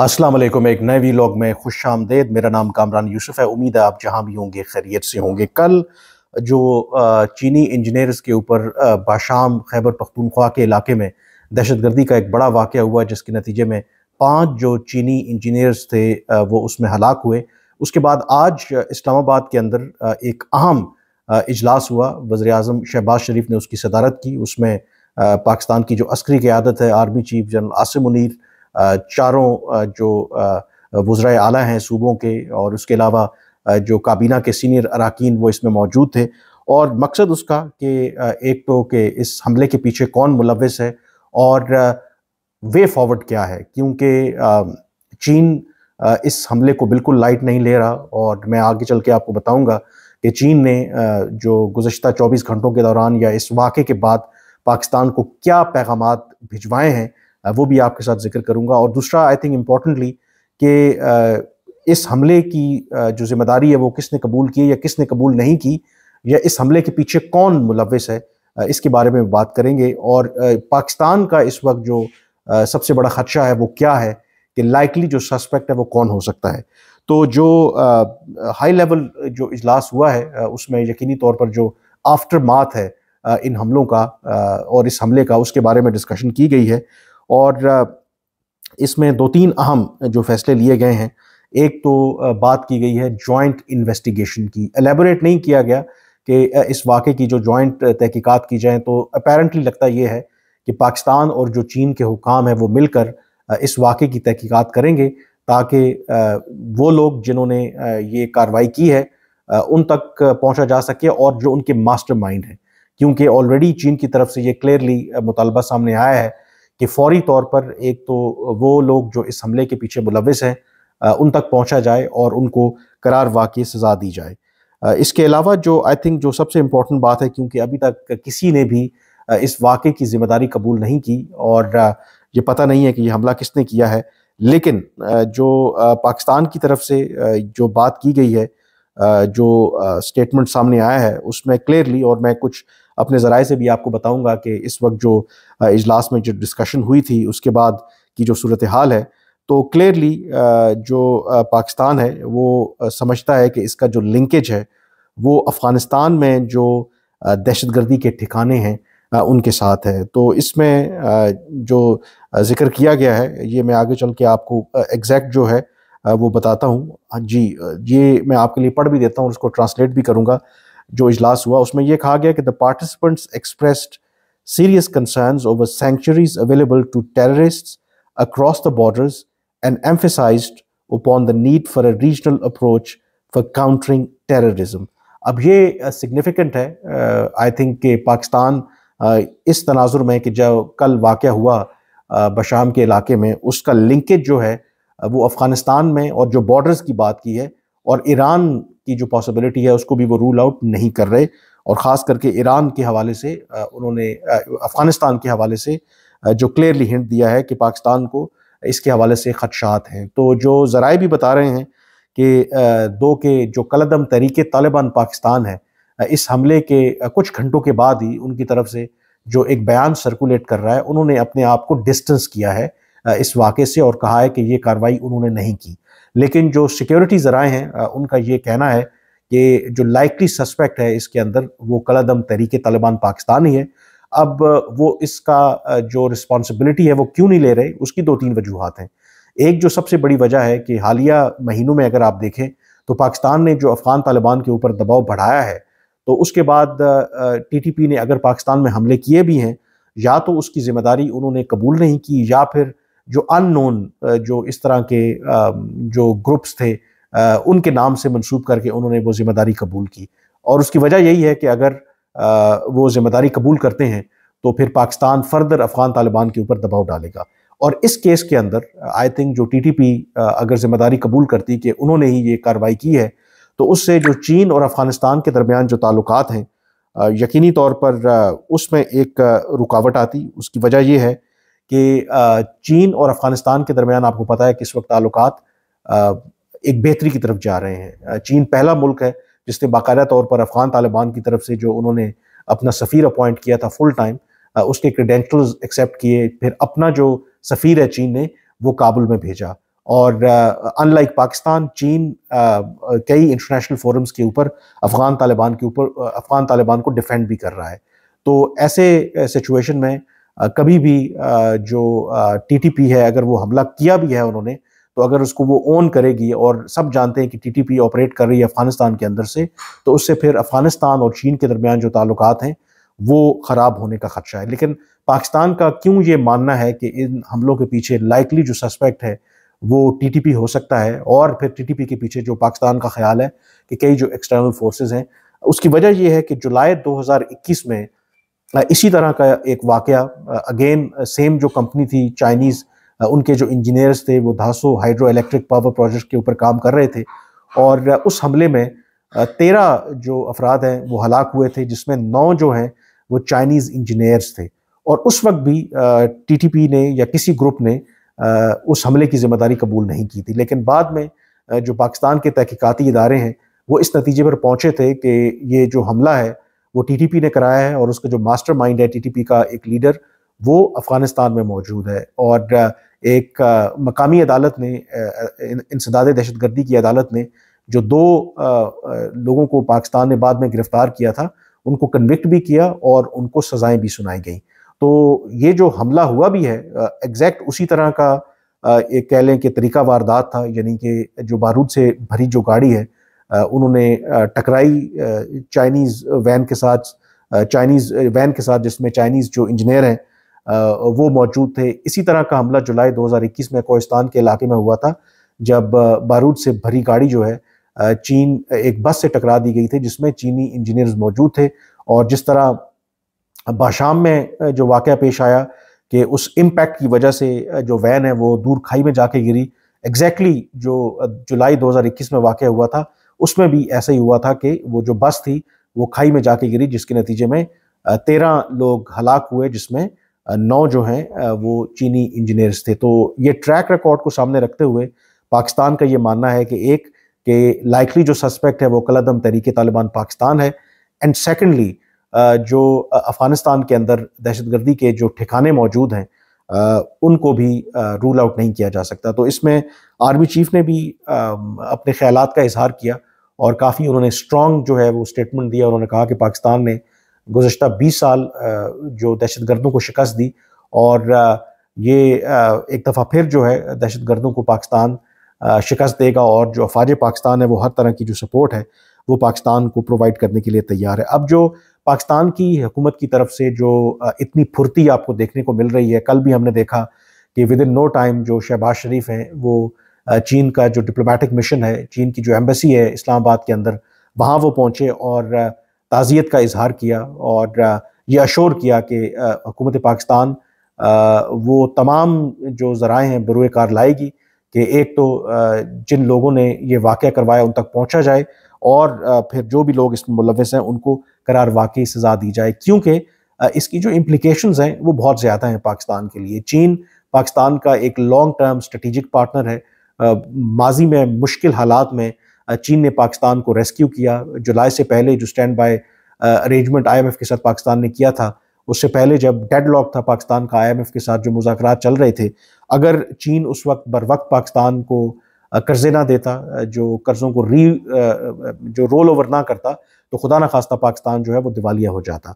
अस्सलाम वालेकुम एक नए लॉग में खुश आमदेद मेरा नाम कामरान यूसुफ है उम्मीद है आप जहाँ भी होंगे खैरियत से होंगे कल जो चीनी इंजीनियर्स के ऊपर बाशाम खैबर पख्तूनख्वा के इलाके में दहशत गर्दी का एक बड़ा वाक़ हुआ जिसके नतीजे में पाँच जो चीनी इंजीनियर्स थे वो उसमें हलाक हुए उसके बाद आज इस्लामाबाद के अंदर एक अहम इजलास हुआ वज़र अजम शहबाज शरीफ ने उसकी सदारत की उसमें पाकिस्तान की जो अस्करी क़्यादत है army chief general Asim Munir चारों जो वज्रा आला हैं सूबों के और उसके अलावा जो काबीना के सीनियर अरकान वो इसमें मौजूद थे और मकसद उसका कि एक तो कि इस हमले के पीछे कौन मुलवस है और वे फॉरवर्ड क्या है क्योंकि चीन इस हमले को बिल्कुल लाइट नहीं ले रहा और मैं आगे चल के आपको बताऊंगा कि चीन ने जो गुज्त 24 घंटों के दौरान या इस वाक़े के बाद पाकिस्तान को क्या पैगाम भिजवाए हैं वो भी आपके साथ जिक्र करूंगा और दूसरा आई थिंक इम्पॉर्टेंटली कि इस हमले की जो जिम्मेदारी है वो किसने कबूल की है या किसने कबूल नहीं की या इस हमले के पीछे कौन मुलविस है इसके बारे में बात करेंगे और पाकिस्तान का इस वक्त जो सबसे बड़ा खदशा है वो क्या है कि लाइकली जो सस्पेक्ट है वो कौन हो सकता है तो जो हाई लेवल जो इजलास हुआ है उसमें यकीनी तौर पर जो आफ्टर मात है इन हमलों का और इस हमले का उसके बारे में डिस्कशन की गई है और इसमें दो तीन अहम जो फैसले लिए गए हैं एक तो बात की गई है जॉइंट इन्वेस्टिगेशन की एलेबोरेट नहीं किया गया कि इस वाक़े की जो जॉइंट तहकीकात की जाए तो अपेरेंटली लगता ये है कि पाकिस्तान और जो चीन के हुकाम हैं वो मिलकर इस वाक़े की तहकीकात करेंगे ताकि वो लोग जिन्होंने ये कार्रवाई की है उन तक पहुंचा जा सके और जो उनके मास्टर माइंड हैं क्योंकि ऑलरेडी चीन की तरफ से ये क्लियरली मुतालबा सामने आया है कि फौरी तौर पर एक तो वो लोग जो इस हमले के पीछे मुलविस हैं उन तक पहुंचा जाए और उनको करार वाकई सज़ा दी जाए इसके अलावा जो आई थिंक जो सबसे इम्पोर्टेंट बात है क्योंकि अभी तक किसी ने भी इस वाक़े की जिम्मेदारी कबूल नहीं की और ये पता नहीं है कि ये हमला किसने किया है लेकिन जो पाकिस्तान की तरफ से जो बात की गई है जो स्टेटमेंट सामने आया है उसमें क्लियरली और मैं कुछ अपने ज़राए से भी आपको बताऊँगा कि इस वक्त जो इजलास में जो डिस्कशन हुई थी उसके बाद की जो सूरत हाल है तो क्लियरली जो पाकिस्तान है वो समझता है कि इसका जो लिंकेज है वो अफ़गानिस्तान में जो दहशत गर्दी के ठिकाने हैं उनके साथ है तो इसमें जो ज़िक्र किया गया है ये मैं आगे चल के आपको एग्जैक्ट जो है वो बताता हूँ हाँ जी ये मैं आपके लिए पढ़ भी देता हूँ उसको ट्रांसलेट भी करूँगा जो इजलास हुआ उसमें यह कहा गया कि the participants expressed serious concern over sanctuaries available to terrorist across the border and emphasize upon the need for a regional approach for countering terrorism अब ये सिग्निफिकेंट uh, है आई uh, थिंक कि पाकिस्तान uh, इस तनाजुर में कि जो कल वाक़ हुआ बशाम के इलाके में उसका लिंकेज जो है वो अफ़गानिस्तान में और जो बॉर्डर्स की बात की है और ईरान की जो पॉसिबिलिटी है उसको भी वो रूल आउट नहीं कर रहे और ख़ास करके ईरान के हवाले से उन्होंने अफ़गानिस्तान के हवाले से जो क्लियरली हिंट दिया है कि पाकिस्तान को इसके हवाले से खदशात हैं तो जो ज़राए भी बता रहे हैं कि दो के जो कलदम तरीके तालिबान पाकिस्तान है इस हमले के कुछ घंटों के बाद ही उनकी तरफ से जो एक बयान सर्कुलेट कर रहा है उन्होंने अपने आप को डिस्टेंस किया है इस वाक़े से और कहा है कि ये कार्रवाई उन्होंने नहीं की लेकिन जो सिक्योरिटी ज़राए हैं उनका ये कहना है कि जो लाइकली सस्पेक्ट है इसके अंदर वो कलादम तरीके तालिबान पाकिस्तान ही है अब वो इसका जो रिस्पॉन्सिबिलिटी है वो क्यों नहीं ले रहे उसकी दो तीन वजूहत हैं एक जो सबसे बड़ी वजह है कि हालिया महीनों में अगर आप देखें तो पाकिस्तान ने जो अफ़गान तालिबान के ऊपर दबाव बढ़ाया है तो उसके बाद टीटीपी ने अगर पाकिस्तान में हमले किए भी हैं या तो उसकी ज़िम्मेदारी उन्होंने कबूल नहीं की या फिर जो अननोन जो इस तरह के जो ग्रुप्स थे उनके नाम से मंसूब करके उन्होंने वो जिम्मेदारी कबूल की और उसकी वजह यही है कि अगर वो जिम्मेदारी कबूल करते हैं तो फिर पाकिस्तान फर्दर अफगान तालिबान के ऊपर दबाव डालेगा और इस केस के अंदर आई थिंक जो टीटीपी अगर जिम्मेदारी कबूल करती कि उन्होंने ही ये कार्रवाई की है तो उससे जो चीन और अफगानिस्तान के दरमियान जो ताल्लुक हैं यकीनी तौर पर उसमें एक रुकावट आती उसकी वजह यह है कि चीन और अफगानिस्तान के दरमियान आपको पता है कि इस वक्त ताल्लुक एक बेहतरी की तरफ जा रहे हैं चीन पहला मुल्क है जिसने बाकायदा तौर पर अफगान तालिबान की तरफ से जो उन्होंने अपना सफ़ीर अपॉइंट किया था फुल टाइम उसके क्रेडेंशल्स एक्सेप्ट किए फिर अपना जो सफ़ीर है चीन ने वो काबुल में भेजा और अनलाइक पाकिस्तान चीन कई इंटरनेशनल फोरम्स के ऊपर अफगान तालिबान के ऊपर अफगान तालिबान को डिफेंड भी कर रहा है तो ऐसे सिचुएशन में कभी भी जो टीटीपी है अगर वो हमला किया भी है उन्होंने तो अगर उसको वो ओन करेगी और सब जानते हैं कि टीटीपी ऑपरेट कर रही है अफगानिस्तान के अंदर से तो उससे फिर अफगानिस्तान और चीन के दरमियान जो ताल्लुक हैं वो ख़राब होने का खदशा है लेकिन पाकिस्तान का क्यों ये मानना है कि इन हमलों के पीछे लाइकली जो सस्पेक्ट है वो टीटीपी हो सकता है और फिर टीटीपी के पीछे जो पाकिस्तान का ख्याल है कि कई जो एक्सटर्नल फोर्सेज हैं उसकी वजह यह है कि जुलाई 2021 में इसी तरह का एक वाक़ अगेन सेम जो कंपनी थी चाइनीज़ उनके जो इंजीनियर्स थे वो Dasu hydroelectric power project के ऊपर काम कर रहे थे और उस हमले में तेरह जो अफराद हैं वो हलाक हुए थे जिसमें नौ जो हैं वो चाइनीज़ इंजीनियर्स थे और उस वक्त भी टीटीपी ने या किसी ग्रुप ने उस हमले की जिम्मेदारी कबूल नहीं की थी लेकिन बाद में जो पाकिस्तान के तहकीकती इदारे हैं वो इस नतीजे पर पहुँचे थे कि ये जो हमला है वो टीटीपी ने कराया है और उसका जो मास्टर माइंड है टीटीपी का एक लीडर वो अफ़गानिस्तान में मौजूद है और एक मकामी अदालत ने इंसदाद दहशत गर्दी की अदालत ने जो दो लोगों को पाकिस्तान ने बाद में गिरफ़्तार किया था उनको कन्विक्ट भी किया और उनको सज़ाएं भी सुनाई गई तो ये जो हमला हुआ भी है एग्जैक्ट उसी तरह का एक कह लें कि तरीका वारदात था यानी कि जो बारूद से भरी जो गाड़ी है उन्होंने टकराई चाइनीज़ वैन के साथ चाइनीज़ वैन के साथ जिसमें चाइनीज़ जो इंजीनियर हैं वो मौजूद थे इसी तरह का हमला जुलाई 2021 में कोहिस्तान के इलाके में हुआ था जब बारूद से भरी गाड़ी जो है चीन एक बस से टकरा दी गई थी जिसमें चीनी इंजीनियर्स मौजूद थे और जिस तरह बाशाम में जो वाक़ पेश आया कि उस इम्पैक्ट की वजह से जो वैन है वो दूर खाई में जाके गिरी एग्जैक्टली exactly जो जुलाई 2021 में वाक़ हुआ था उसमें भी ऐसा ही हुआ था कि वो जो बस थी वो खाई में जाके गिरी जिसके नतीजे में तेरह लोग हलाक हुए जिसमें नौ जो हैं वो चीनी इंजीनियर्स थे तो ये ट्रैक रिकॉर्ड को सामने रखते हुए पाकिस्तान का ये मानना है कि एक के लाइकली जो सस्पेक्ट है वो कलदम तरीके तालिबान पाकिस्तान है एंड सेकेंडली जो अफ़गानिस्तान के अंदर दहशतगर्दी के जो ठिकाने मौजूद हैं उनको भी रूल आउट नहीं किया जा सकता तो इसमें आर्मी चीफ ने भी अपने ख्याल का इजहार किया और काफ़ी उन्होंने स्ट्रॉन्ग जो है वो स्टेटमेंट दिया उन्होंने कहा कि पाकिस्तान ने गुज्त बीस साल जो दहशत गर्दों को शिकस्त दी और ये एक दफ़ा फिर जो है दहशत गर्दों को पाकिस्तान शिकस्त देगा और जो अफाज पाकिस्तान है वो हर तरह की जो सपोर्ट है वो पाकिस्तान को प्रोवाइड करने के लिए तैयार है अब जो पाकिस्तान की हुकूमत की तरफ से जो इतनी फुर्ती आपको देखने को मिल रही है कल भी हमने देखा कि विद इन नो टाइम जो शहबाज शरीफ हैं वो चीन का जो डिप्लोमेटिक मिशन है चीन की जो एम्बेसी है इस्लामाबाद के अंदर वहाँ वो पहुँचे और ताज़ियत का इजहार किया और ये अशोर किया कि हुकूमत पाकिस्तान वो तमाम जो जराए हैं बरूए कार लाएगी कि एक तो जिन लोगों ने ये वाक़ करवाया उन तक पहुँचा जाए और फिर जो भी लोग इसमें मुलविस हैं उनको करार वाकई सज़ा दी जाए क्योंकि इसकी जो इम्प्लिकेशन हैं वो बहुत ज़्यादा हैं पाकिस्तान के लिए चीन पाकिस्तान का एक लॉन्ग टर्म स्ट्रेटिजिक पार्टनर है माजी में मुश्किल हालात में चीन ने पाकिस्तान को रेस्क्यू किया जुलाई से पहले जो स्टैंड बाय अरेंजमेंट आईएमएफ के साथ पाकिस्तान ने किया था उससे पहले जब डेड लॉक था पाकिस्तान का आईएमएफ के साथ जो मुजाकर चल रहे थे अगर चीन उस वक्त बर वक्त पाकिस्तान को कर्जे ना देता जो कर्ज़ों को री जो रोल ओवर ना करता तो खुदा ना खास्ता पाकिस्तान जो है वो दिवालिया हो जाता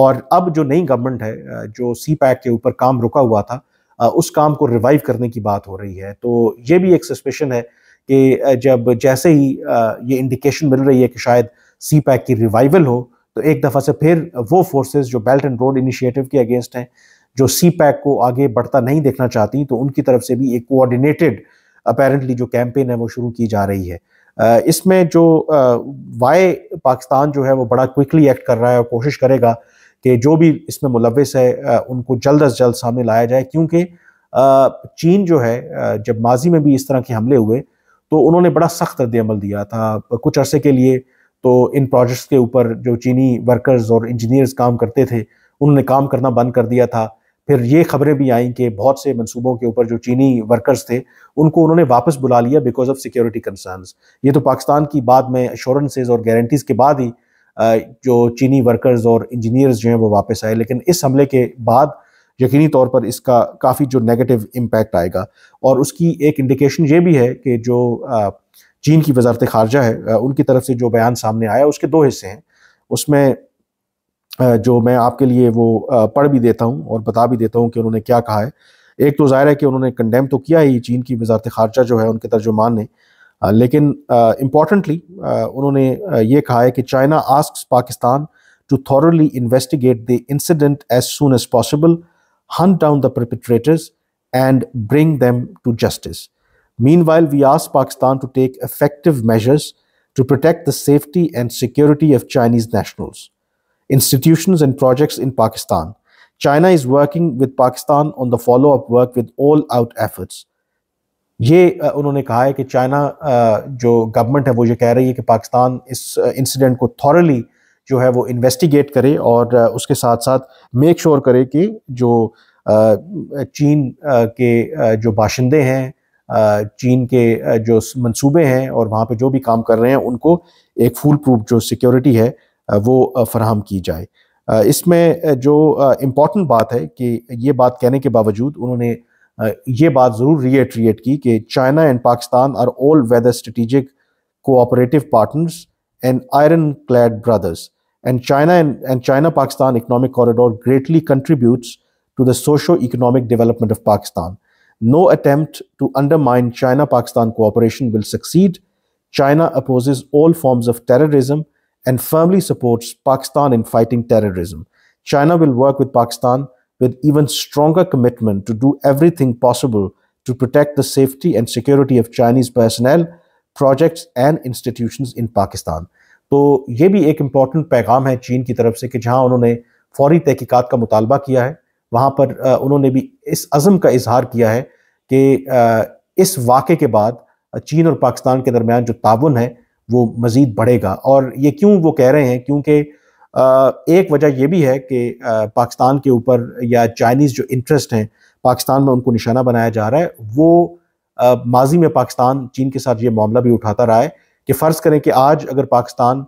और अब जो नई गवर्नमेंट है जो सी पैक के ऊपर काम रुका हुआ था उस काम को रिवाइव करने की बात हो रही है तो ये भी एक सस्पेशन है कि जब जैसे ही ये इंडिकेशन मिल रही है कि शायद सी पैक की रिवाइवल हो तो एक दफ़ा से फिर वो फोर्सेस जो बेल्ट एंड रोड इनिशिएटिव के अगेंस्ट हैं जो सी पैक को आगे बढ़ता नहीं देखना चाहती तो उनकी तरफ से भी एक कोऑर्डिनेटेड अपेरेंटली जो कैंपेन है वो शुरू की जा रही है इसमें जो वाई पाकिस्तान जो है वो बड़ा क्विकली एक्ट कर रहा है और कोशिश करेगा कि जो भी इसमें मुलविस है उनको जल्द अज जल्द सामने लाया जाए क्योंकि चीन जो है जब माजी में भी इस तरह के हमले हुए तो उन्होंने बड़ा सख्त रद्दमल दिया था कुछ अरसे के लिए तो इन प्रोजेक्ट्स के ऊपर जो चीनी वर्कर्स और इंजीनियर्स काम करते थे उन्होंने काम करना बंद कर दिया था फिर ये खबरें भी आईं कि बहुत से मनसूबों के ऊपर जो चीनी वर्कर्स थे उनको उन्होंने वापस बुला लिया बिकॉज ऑफ सिक्योरिटी कंसर्न्स ये तो पाकिस्तान की बाद में अश्योरेंसेज और गारंटीज़ के बाद ही जो चीनी वर्कर्स और इंजीनियर्स जो हैं वो वापस आए लेकिन इस हमले के बाद यकीनी तौर पर इसका काफ़ी जो नेगेटिव इम्पेक्ट आएगा और उसकी एक इंडिकेशन ये भी है कि जो चीन की वजारत खारजा है उनकी तरफ से जो बयान सामने आया उसके दो हिस्से हैं उसमें जो मैं आपके लिए वो पढ़ भी देता हूँ और बता भी देता हूँ कि उन्होंने क्या कहा है एक तो ज़ाहिर है कि उन्होंने कंडेम तो किया ही चीन की वजारत खारजा जो है उनके तर्जुमान ने Uh, लेकिन uh, importantly, uh, उन्होंने ये कहा है कि China ask Pakistan to thoroughly investigate the incident as hunt down the perpetrators and bring them to justice. Meanwhile, we ask Pakistan to take effective measures to protect the safety and security of Chinese nationals, institutions, and projects in Pakistan. China is working with Pakistan on the follow up work with all out efforts. ये उन्होंने कहा है कि China जो government है वो ये कह रही है कि पाकिस्तान इस इंसिडेंट को थॉरली जो है वो इन्वेस्टिगेट करे और उसके साथ साथ मेक श्योर करे कि जो चीन के जो बाशिंदे हैं चीन के जो मंसूबे हैं और वहाँ पे जो भी काम कर रहे हैं उनको एक फुल प्रूफ जो सिक्योरिटी है वो फराहम की जाए इसमें जो इम्पोर्टेंट बात है कि ये बात कहने के बावजूद उन्होंने ये बात ज़रूर रीएट्रिएट की कि China and Pakistan are all weather strategic cooperative partners and ironclad and China and China Pakistan Economic Corridor greatly contributes to the socio economic development of Pakistan. No attempt to undermine China Pakistan cooperation will succeed. China opposes all forms of terrorism and firmly supports Pakistan in fighting terrorism. China will work with Pakistan with even stronger commitment to do everything possible to protect the safety and security of Chinese personnel, projects and institutions in Pakistan. तो ये भी एक important पैगाम है चीन की तरफ से कि जहां उन्होंने फौरी तहकीकत का मुतालबा किया है वहां पर उन्होंने भी इस अज़म का इजहार किया है कि इस वाक़े के बाद चीन और पाकिस्तान के दरमियान जो ताउन है वो मज़ीद बढ़ेगा और ये क्यों वो कह रहे हैं क्योंकि एक वजह यह भी है कि पाकिस्तान के ऊपर या चाइनीज़ जो इंटरेस्ट हैं पाकिस्तान में उनको निशाना बनाया जा रहा है वो माजी में पाकिस्तान चीन के साथ ये मामला भी उठाता रहा है कि फ़र्ज़ करें कि आज अगर पाकिस्तान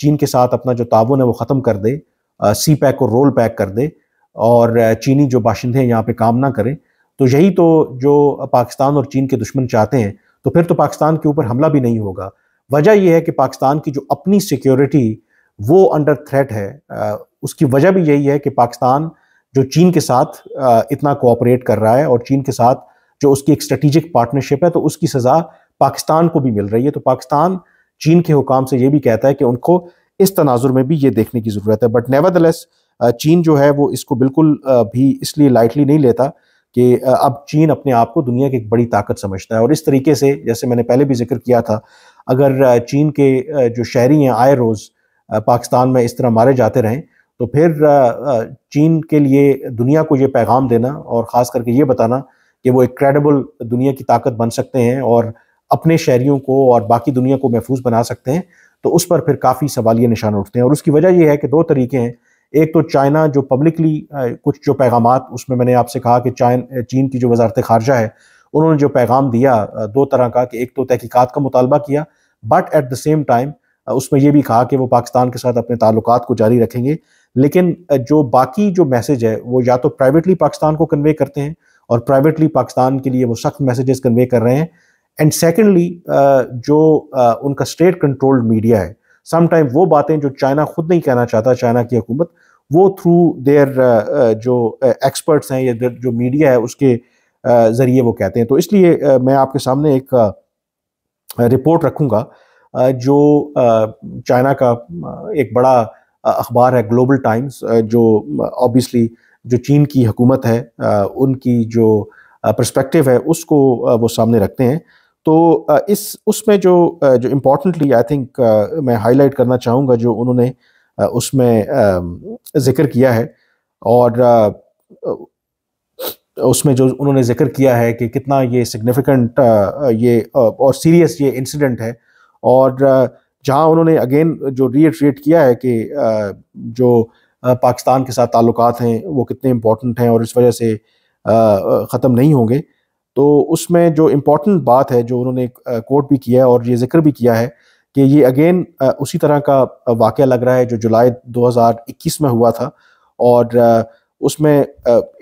चीन के साथ अपना जो ताउन है वो ख़त्म कर दे सी पैक को रोल पैक कर दे और चीनी जो बाशिंदे यहाँ पर काम ना करें तो यही तो जो पाकिस्तान और चीन के दुश्मन चाहते हैं तो फिर तो पाकिस्तान के ऊपर हमला भी नहीं होगा वजह यह है कि पाकिस्तान की जो अपनी सिक्योरिटी वो अंडर थ्रेट है उसकी वजह भी यही है कि पाकिस्तान जो चीन के साथ इतना कोऑपरेट कर रहा है और चीन के साथ जो उसकी एक स्ट्रेटिजिक पार्टनरशिप है तो उसकी सज़ा पाकिस्तान को भी मिल रही है तो पाकिस्तान चीन के हुकाम से ये भी कहता है कि उनको इस तनाजुर में भी ये देखने की ज़रूरत है बट नेवर चीन जो है वो इसको बिल्कुल भी इसलिए लाइटली नहीं लेता कि अब चीन अपने आप को दुनिया की एक बड़ी ताकत समझता है और इस तरीके से जैसे मैंने पहले भी जिक्र किया था अगर चीन के जो शहरी हैं आए रोज़ पाकिस्तान में इस तरह मारे जाते रहें तो फिर चीन के लिए दुनिया को ये पैगाम देना और ख़ास करके ये बताना कि वो एक क्रेडिबल दुनिया की ताकत बन सकते हैं और अपने शहरीों को और बाकी दुनिया को महफूज बना सकते हैं तो उस पर फिर काफ़ी सवालिया निशान उठते हैं और उसकी वजह यह है कि दो तरीके हैं एक तो चाइना जो पब्लिकली कुछ जो पैगाम उसमें मैंने आपसे कहा कि चाइन चीन की जो वजारत खारजा है उन्होंने जो पैगाम दिया दो तरह का कि एक तो तहकीकात का मुतालबा किया but at the same time उसमें यह भी कहा कि वो पाकिस्तान के साथ अपने ताल्लुक को जारी रखेंगे लेकिन जो बाकी जो मैसेज है वो या तो प्राइवेटली पाकिस्तान को कन्वे करते हैं और प्राइवेटली पाकिस्तान के लिए वो सख्त मैसेजेस कन्वे कर रहे हैं एंड सेकेंडली जो उनका स्टेट कंट्रोल्ड मीडिया है समटाइम वो बातें जो चाइना खुद नहीं कहना चाहता चाइना की हुकूमत वो थ्रू देयर जो एक्सपर्ट्स हैं या जो मीडिया है उसके ज़रिए वो कहते हैं तो इसलिए मैं आपके सामने एक रिपोर्ट रखूँगा जो चाइना का एक बड़ा अखबार है ग्लोबल टाइम्स जो ऑब्वियसली जो चीन की हुकूमत है उनकी जो परस्पेक्टिव है उसको वो सामने रखते हैं तो इस उसमें जो जो इम्पोर्टेंटली आई थिंक मैं हाईलाइट करना चाहूँगा जो उन्होंने उसमें ज़िक्र किया है और उसमें जो उन्होंने ज़िक्र किया है कि कितना ये सिग्निफिकेंट ये और सीरियस ये इंसिडेंट है और जहां उन्होंने अगेन जो रीट्रेट किया है कि जो पाकिस्तान के साथ ताल्लुक हैं वो कितने इम्पोर्टेंट हैं और इस वजह से ख़त्म नहीं होंगे तो उसमें जो इम्पोर्टेंट बात है जो उन्होंने कोट भी किया है और ये जिक्र भी किया है कि ये अगेन उसी तरह का वाक़ लग रहा है जो जुलाई 2021 में हुआ था और उसमें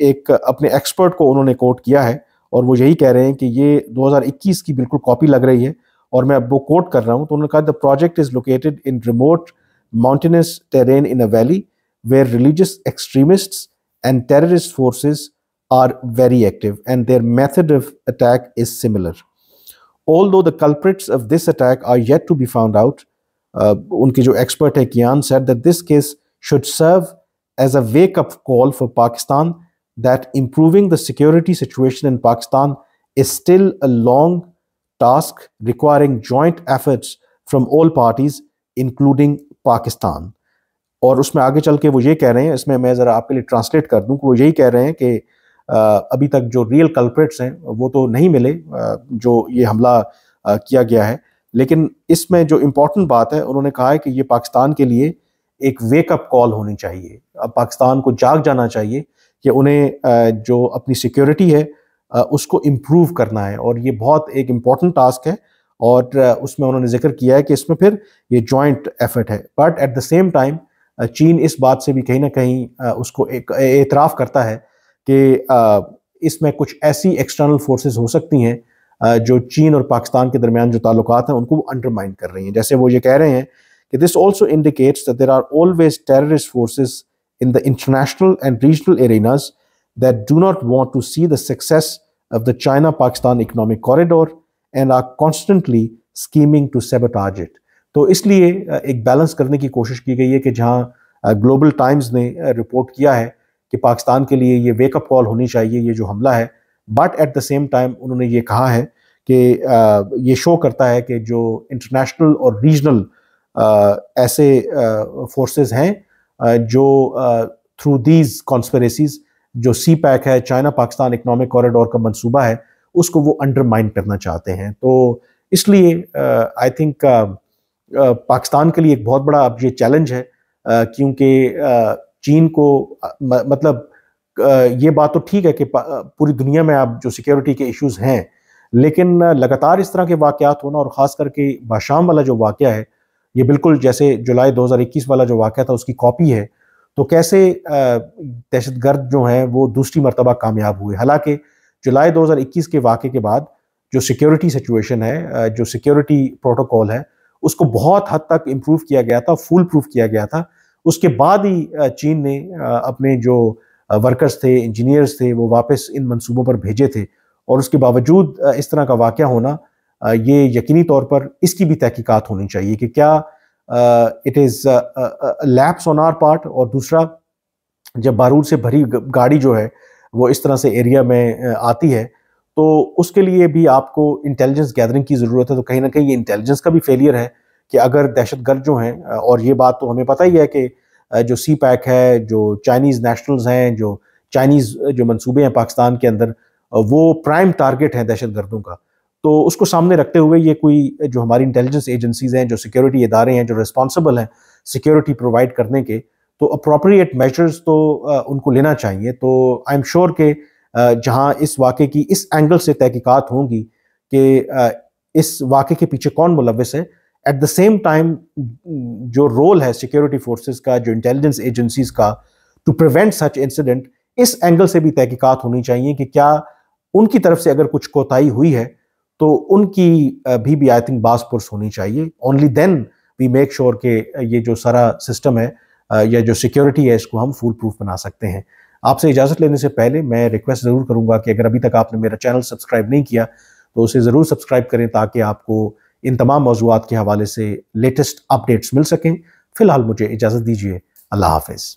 एक अपने एक्सपर्ट को उन्होंने कोट किया है और वो यही कह रहे हैं कि ये 2021 की बिल्कुल कॉपी लग रही है और मैं अब वो कोट कर रहा हूँ तो उन्होंने कहा the project is located in remote mountainous terrain in a valley where religious extremist and terrorist forces are very active and their method of attack is similar. Although the culprits of this attack are yet to be found out, uh, unke expert hai Kian said that this case should serve as a wake-up call for Pakistan that improving the security situation in Pakistan is still a long task requiring joint efforts from all parties including Pakistan. और उसमें आगे चल के वो ये कह रहे हैं इसमें मैं ज़रा आपके लिए ट्रांसलेट कर दूँ कि वो यही कह रहे हैं कि अभी तक जो रियल कल्प्रेट्स हैं वो तो नहीं मिले जो ये हमला किया गया है लेकिन इसमें जो इम्पोर्टेंट बात है उन्होंने कहा है कि ये पाकिस्तान के लिए एक वेकअप कॉल होनी चाहिए अब पाकिस्तान को जाग जाना चाहिए कि उन्हें जो अपनी सिक्योरिटी है उसको इम्प्रूव करना है और ये बहुत एक इम्पॉर्टेंट टास्क है और उसमें उन्होंने जिक्र किया है कि इसमें फिर ये जॉइंट एफर्ट है but at the same time Cheen इस बात से भी कहीं ना कहीं उसको एक एतराफ़ करता है कि इसमें कुछ ऐसी एक्सटर्नल फोर्सेस हो सकती हैं जो चीन और पाकिस्तान के दरमियान जो ताल्लुक हैं उनको वो अंडरमाइन कर रही हैं जैसे वो ये कह रहे हैं कि this also indicates that there are always terrorist forces in the international and regional arenas that do not want to see the success of the China Pakistan Economic Corridor and are constantly scheming to sabotage it. तो इसलिए एक balance करने की कोशिश की गई है कि जहाँ ग्लोबल टाइम्स ने रिपोर्ट किया है कि पाकिस्तान के लिए ये वेकअप कॉल होनी चाहिए ये जो हमला है but at the same time उन्होंने ये कहा है कि ये शो करता है कि जो इंटरनेशनल और रीजनल ऐसे फोर्सेस हैं जो थ्रू दीज कॉन्स्परेसीज़ जो सी पैक है चाइना पाकिस्तान इकनॉमिक कॉरिडोर का मनसूबा है उसको वो अंडरमाइन करना चाहते हैं तो इसलिए I uh, think uh, uh, Pakistan के लिए एक बहुत बड़ा अब ये चैलेंज है क्योंकि चीन को म, मतलब ये बात तो ठीक है कि पूरी दुनिया में आप जो सिक्योरिटी के इश्यूज हैं लेकिन लगातार इस तरह के वाकयात होना और ख़ास करके बाशाम वाला जो वाक़ है ये बिल्कुल जैसे जुलाई 2021 वाला जो वाक़ था उसकी कॉपी है तो कैसे दहशत गर्द जो हैं वो दूसरी मरतबा कामयाब हुए हालांकि जुलाई 2021 के वाक़े के बाद जो सिक्योरिटी सिचुएशन है जो सिक्योरिटी प्रोटोकॉल है उसको बहुत हद तक इम्प्रूव किया गया था फुल प्रूफ किया गया था उसके बाद ही चीन ने अपने जो वर्कर्स थे इंजीनियर्स थे वो वापस इन मंसूबों पर भेजे थे और उसके बावजूद इस तरह का वाक़ होना ये यकीनी तौर पर इसकी भी तहकीकत होनी चाहिए कि क्या it is lapse on our part और दूसरा जब बारूद से भरी गाड़ी जो है वो इस तरह से एरिया में uh, आती है तो उसके लिए भी आपको इंटेलिजेंस गैदरिंग की ज़रूरत है तो कहीं ना कहीं ये इंटेलिजेंस का भी फेलियर है कि अगर दहशतगर्द जो हैं uh, और ये बात तो हमें पता ही है कि uh, जो सी पैक है जो चाइनीज़ नेशनल्स हैं जो चाइनीज़ जो मंसूबे हैं पाकिस्तान के अंदर वो प्राइम टारगेट हैं दहशत गर्दों का तो उसको सामने रखते हुए ये कोई जो हमारी इंटेलिजेंस एजेंसीज़ हैं जो सिक्योरिटी इदारे हैं जो रिस्पॉन्सिबल हैं सिक्योरिटी प्रोवाइड करने के तो अप्रोप्रिएट मेजर्स तो उनको लेना चाहिए तो आई एम श्योर के जहाँ इस वाक़े की इस एंगल से तहकीक़ात होंगी कि इस वाक़े के पीछे कौन मुलविस है एट द सेम टाइम जो रोल है सिक्योरिटी फोर्सेस का जो इंटेलिजेंस एजेंसीज का टू प्रिवेंट सच इंसिडेंट इस एंगल से भी तहकीकात होनी चाहिए कि क्या उनकी तरफ से अगर कुछ कोताही हुई है तो उनकी भी भी आई थिंक बास पुरस होनी चाहिए only then we make sure के ये जो सारा सिस्टम है या जो सिक्योरिटी है इसको हम फुल प्रूफ बना सकते हैं आपसे इजाज़त लेने से पहले मैं रिक्वेस्ट ज़रूर करूंगा कि अगर अभी तक आपने मेरा चैनल सब्सक्राइब नहीं किया तो उसे ज़रूर सब्सक्राइब करें ताकि आपको इन तमाम मौजूद के हवाले से लेटेस्ट अपडेट्स मिल सकें फ़िलहाल मुझे इजाज़त दीजिए अल्लाह हाफिज़